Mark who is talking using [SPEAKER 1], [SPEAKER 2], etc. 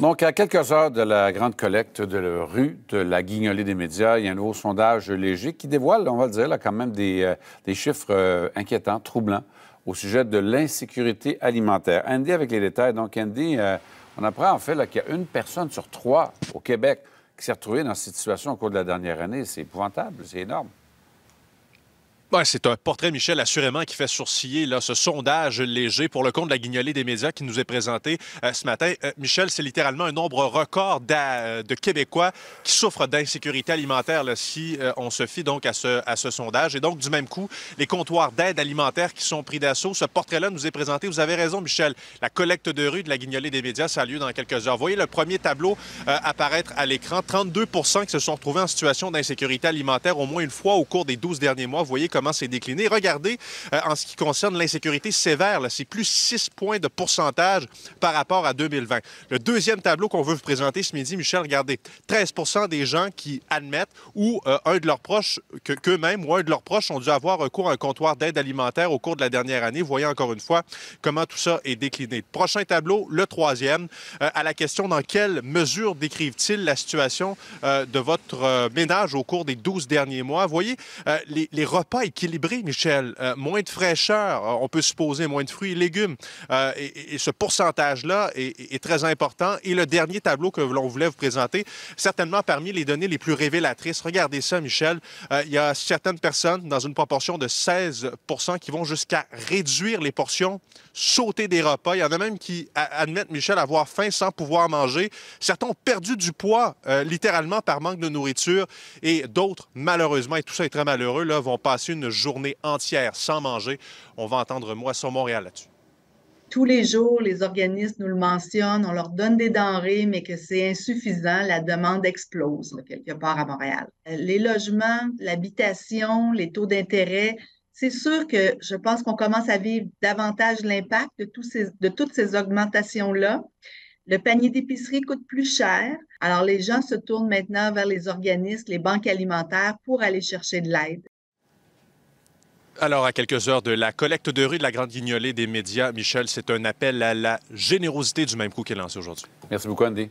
[SPEAKER 1] Donc, à quelques heures de la grande collecte de la rue de la Guignolée des médias, il y a un nouveau sondage léger qui dévoile, on va le dire, quand même des, euh, chiffres euh, inquiétants, troublants, au sujet de l'insécurité alimentaire. Andy, avec les détails. Donc, Andy, euh, on apprend en fait qu'il y a une personne sur trois au Québec qui s'est retrouvée dans cette situation au cours de la dernière année. C'est
[SPEAKER 2] épouvantable, c'est énorme. Ouais, c'est un portrait, Michel, assurément, qui fait sourciller là, ce sondage léger pour le compte de la guignolée des médias qui nous est présenté euh, ce matin. Euh, Michel, c'est littéralement un nombre record euh, de Québécois qui souffrent d'insécurité alimentaire si on se fie donc à ce, à ce sondage. Et donc, du même coup, les comptoirs d'aide alimentaire qui sont pris d'assaut, ce portrait-là nous est présenté. Vous avez raison, Michel. La collecte de rue de la guignolée des médias, ça a lieu dans quelques heures. Vous voyez le premier tableau apparaître à l'écran. 32 qui se sont retrouvés en situation d'insécurité alimentaire au moins une fois au cours des 12 derniers mois. Vous voyez comment c'est décliné. Regardez euh, en ce qui concerne l'insécurité sévère, c'est plus 6 points de pourcentage par rapport à 2020. Le deuxième tableau qu'on veut vous présenter ce midi, Michel, regardez, 13 des gens qui admettent ou euh, un de leurs proches, qu'eux-mêmes ou un de leurs proches ont dû avoir recours à un comptoir d'aide alimentaire au cours de la dernière année. voyez encore une fois comment tout ça est décliné. Prochain tableau, le troisième, euh, à la question dans quelle mesure décrivent-ils la situation de votre ménage au cours des 12 derniers mois. voyez, les, les repas équilibré, Michel. Euh, moins de fraîcheur, euh, on peut supposer, moins de fruits et légumes. Euh, et, ce pourcentage-là est, très important. Et le dernier tableau que l'on voulait vous présenter, certainement parmi les données les plus révélatrices. Regardez ça, Michel. il y a certaines personnes, dans une proportion de 16 qui vont jusqu'à réduire les portions, sauter des repas. Il y en a même qui admettent, Michel, avoir faim sans pouvoir manger. Certains ont perdu du poids, littéralement, par manque de nourriture. Et d'autres, malheureusement, et tout ça est très malheureux, là, vont passer une une journée entière sans manger. On va entendre Moisson Montréal là-dessus
[SPEAKER 3] tous les jours, les organismes nous le mentionnent, on leur donne des denrées, mais que c'est insuffisant, la demande explose quelque part à Montréal. Euh, les logements, l'habitation, les taux d'intérêt, c'est sûr que je pense qu'on commence à vivre davantage l'impact de, tous de toutes ces augmentations-là. Le panier d'épicerie coûte plus cher. Alors, les gens se tournent maintenant vers les organismes, les banques alimentaires pour aller chercher de l'aide.
[SPEAKER 2] Alors, à quelques heures de la collecte de rue de la Grande Guignolée des médias, Michel, c'est un appel à la générosité du même coup qui lance lancé aujourd'hui. Merci beaucoup,
[SPEAKER 1] Andy.